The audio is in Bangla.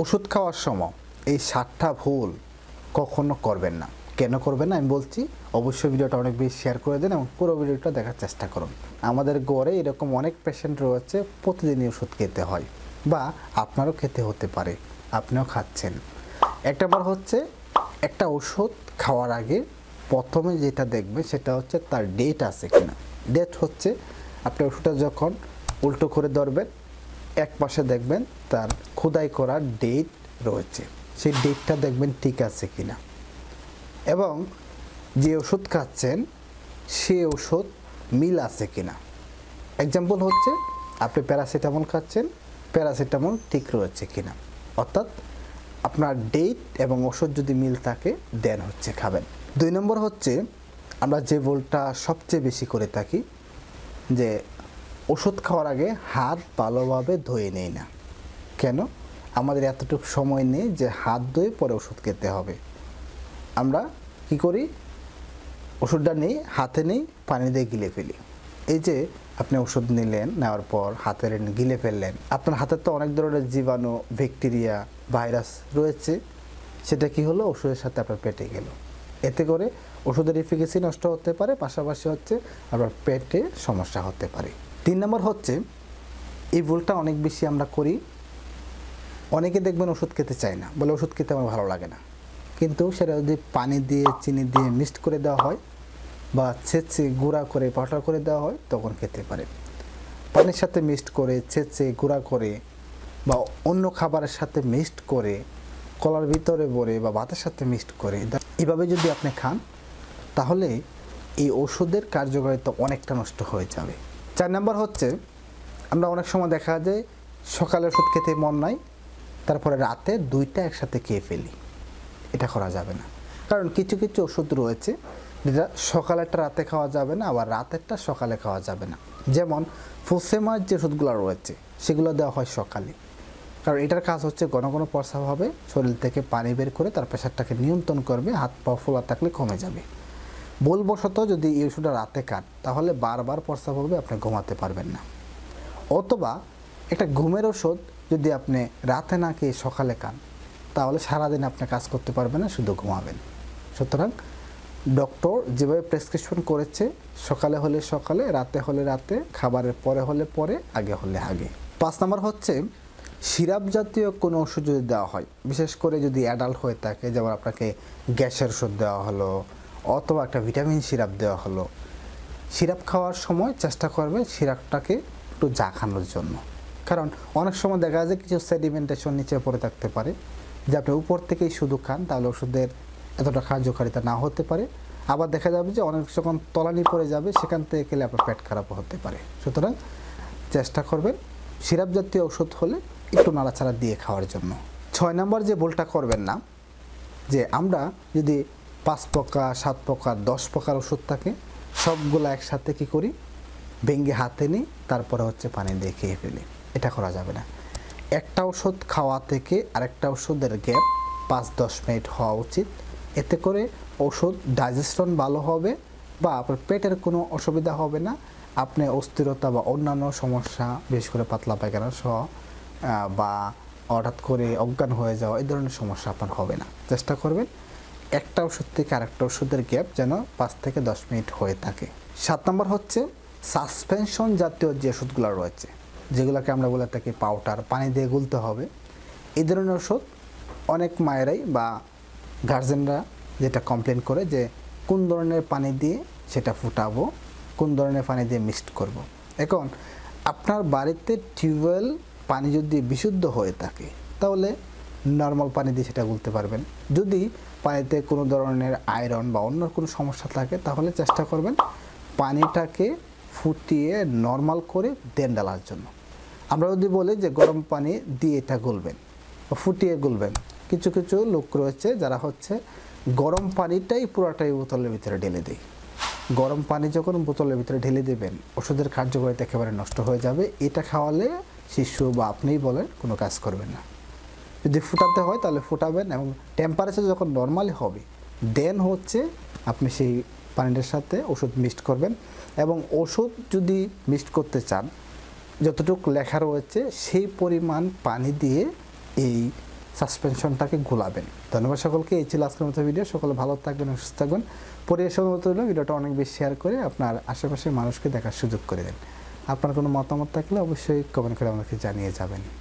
ওষুধ খাওয়ার সময় এই সাতটা ভুল কখনো করবেন না কেন করবেন না আমি বলছি অবশ্যই ভিডিওটা অনেক বেশি শেয়ার করে দেন এবং পুরো ভিডিওটা দেখার চেষ্টা করুন আমাদের গড়ে এরকম অনেক পেশেন্ট রয়েছে প্রতিদিনই ওষুধ খেতে হয় বা আপনারও খেতে হতে পারে আপনিও খাচ্ছেন একটা বার হচ্ছে একটা ওষুধ খাওয়ার আগে প্রথমে যেটা দেখবে সেটা হচ্ছে তার ডেট আছে কিনা ডেট হচ্ছে আপনি ওষুধটা যখন উল্টো করে ধরবেন এক পাশে দেখবেন তার খোদাই করার ডেট রয়েছে সেই ডেটটা দেখবেন ঠিক আছে কিনা এবং যে ওষুধ খাচ্ছেন সে ওষুধ মিল আছে কিনা এক্সাম্পল হচ্ছে আপনি প্যারাসিটামল খাচ্ছেন প্যারাসিটামল ঠিক রয়েছে কিনা অর্থাৎ আপনার ডেট এবং ওষুধ যদি মিল থাকে দেন হচ্ছে খাবেন দুই নম্বর হচ্ছে আমরা যে বলটা সবচেয়ে বেশি করে থাকি যে ওষুধ খাওয়ার আগে হাত ভালোভাবে ধুয়ে নেই না কেন আমাদের এতটুকু সময় নেই যে হাত ধুয়ে পরে ওষুধ খেতে হবে আমরা কি করি ওষুধটা নেই হাতে নেই পানি দিয়ে গিলে ফেলি এই যে আপনি ওষুধ নিলেন নেওয়ার পর হাতের গিলে ফেললেন আপনার হাতের তো অনেক ধরনের জীবাণু ব্যাকটেরিয়া ভাইরাস রয়েছে সেটা কি হলো ওষুধের সাথে আপনার পেটে গেল এতে করে ওষুধের এফিকেসি নষ্ট হতে পারে পাশাপাশি হচ্ছে আপনার পেটে সমস্যা হতে পারে তিন নম্বর হচ্ছে এই ভুলটা অনেক বেশি আমরা করি অনেকে দেখবেন ওষুধ খেতে চায় না বলে ওষুধ খেতে আমার ভালো লাগে না কিন্তু সেটা যদি পানি দিয়ে চিনি দিয়ে মিক্সড করে দেওয়া হয় বা ছেঁচে গুঁড়া করে পাউডার করে দেওয়া হয় তখন খেতে পারে পানির সাথে মিক্সড করে ছেঁচে গুঁড়া করে বা অন্য খাবারের সাথে মিক্সড করে কলার ভিতরে ভরে বা ভাতের সাথে মিক্সড করে এভাবে যদি আপনি খান তাহলে এই ওষুধের কার্যকারিতা অনেকটা নষ্ট হয়ে যাবে চার নাম্বার হচ্ছে আমরা অনেক সময় দেখা যায় সকালে ওষুধ খেতে মন নাই তারপরে রাতে দুইটা একসাথে খেয়ে ফেলি এটা করা যাবে না কারণ কিছু কিছু ওষুধ রয়েছে যেটা সকালেরটা রাতে খাওয়া যাবে না আবার রাতেরটা সকালে খাওয়া যাবে না যেমন ফোসেমার যে ওষুধগুলো রয়েছে সেগুলো দেওয়া হয় সকালে কারণ এটার কাজ হচ্ছে ঘন ঘন প্রস্রাব হবে শরীর থেকে পানি বের করে তার প্রেশারটাকে নিয়ন্ত্রণ করবে হাত পা ফোলা থাকলে কমে যাবে ভুলবশত যদি এই ওষুধটা রাতে কাট তাহলে বারবার প্রস্রাব হবে আপনি ঘুমাতে পারবেন না অথবা একটা ঘুমের ওষুধ যদি আপনি রাতে না খেয়ে সকালে কান তাহলে সারাদিন আপনি কাজ করতে পারবেন না শুধু ঘুমাবেন সুতরাং ডক্টর যেভাবে প্রেসক্রিপশন করেছে সকালে হলে সকালে রাতে হলে রাতে খাবারের পরে হলে পরে আগে হলে আগে পাঁচ নম্বর হচ্ছে সিরাপ জাতীয় কোনো ওষুধ যদি দেওয়া হয় বিশেষ করে যদি অ্যাডাল্ট হয়ে থাকে যেমন আপনাকে গ্যাসের ওষুধ দেওয়া হলো অথবা একটা ভিটামিন সিরাপ দেওয়া হলো সিরাপ খাওয়ার সময় চেষ্টা করবে সিরাপটাকে একটু জাখানোর জন্য কারণ অনেক সময় দেখা যায় কিছু সেডিমেন্টেশন নিচে পড়ে থাকতে পারে যে আপনি উপর থেকেই শুধু খান তাহলে ওষুধের এতটা কার্যকারিতা না হতে পারে আবার দেখা যাবে যে অনেক যখন তলানি পড়ে যাবে সেখান থেকে গেলে আপনার পেট খারাপও হতে পারে সুতরাং চেষ্টা করবেন সিরাপ জাতীয় ওষুধ হলে একটু নাড়াচাড়া দিয়ে খাওয়ার জন্য ছয় নম্বর যে বলটা করবেন না যে আমরা যদি পাঁচ প্রকার সাত প্রকার দশ প্রকার ওষুধ থাকে সবগুলো একসাথে কি করি ভেঙ্গে হাতে নিই তারপরে হচ্ছে পানি দিয়ে খেয়ে ফেলি এটা করা যাবে না একটা ওষুধ খাওয়া থেকে আরেকটা ওষুধের গ্যাপ পাঁচ দশ মিনিট হওয়া উচিত এতে করে ওষুধ ডাইজেশন ভালো হবে বা আপনার পেটের কোনো অসুবিধা হবে না আপনি অস্থিরতা বা অন্যান্য সমস্যা বিশেষ করে পাতলা পায়খানা সহ বা হঠাৎ করে অজ্ঞান হয়ে যাওয়া এই ধরনের সমস্যা আপনার হবে না চেষ্টা করবেন একটা ওষুধ থেকে আরেকটা ওষুধের গ্যাপ যেন পাঁচ থেকে দশ মিনিট হয়ে থাকে সাত নম্বর হচ্ছে সাসপেনশন জাতীয় যে ওষুধগুলো রয়েছে যেগুলোকে আমরা বলে থাকি পাউডার পানি দিয়ে গুলতে হবে এই ধরনের ওষুধ অনেক মায়েরাই বা গার্জেনরা যেটা কমপ্লেন করে যে কোন ধরনের পানি দিয়ে সেটা ফুটাবো কোন ধরনের পানি দিয়ে মিক্সড করব। এখন আপনার বাড়িতে টিউবওয়েল পানি যদি বিশুদ্ধ হয়ে থাকে তাহলে নর্মাল পানি দিয়ে সেটা গুলতে পারবেন যদি পানিতে কোনো ধরনের আয়রন বা অন্য কোনো সমস্যা থাকে তাহলে চেষ্টা করবেন পানিটাকে ফুটিয়ে নর্মাল করে দেন ডালার জন্য আমরা যদি বলি যে গরম পানি দিয়ে এটা গুলবেন বা ফুটিয়ে গুলবেন কিছু কিছু লোক রয়েছে যারা হচ্ছে গরম পানিটাই পুরাটাই বোতলের ভিতরে ঢেলে দেয় গরম পানি যখন বোতলের ভিতরে ঢেলে দেবেন ওষুধের কার্যকারিতা একেবারে নষ্ট হয়ে যাবে এটা খাওয়ালে শিশু বা আপনিই বলেন কোনো কাজ করবেন না যদি ফুটাতে হয় তাহলে ফুটাবেন এবং টেম্পারেচার যখন নর্মালি হবে দেন হচ্ছে আপনি সেই পানিটার সাথে ওষুধ মিক্সড করবেন এবং ওষুধ যদি মিক্সড করতে চান যতটুকু লেখা রয়েছে সেই পরিমাণ পানি দিয়ে এই সাসপেনশনটাকে গোলাবেন ধন্যবাদ সকলকে এই ছিল আজকের মতো ভিডিও সকলে ভালো থাকবেন সুস্থ থাকবেন পরিবেশের মতো ভিডিওটা অনেক বেশি শেয়ার করে আপনার আশেপাশের মানুষকে দেখার সুযোগ করে দেন আপনার কোনো মতামত থাকলে অবশ্যই কমেন্ট করে আমাকে জানিয়ে যাবেন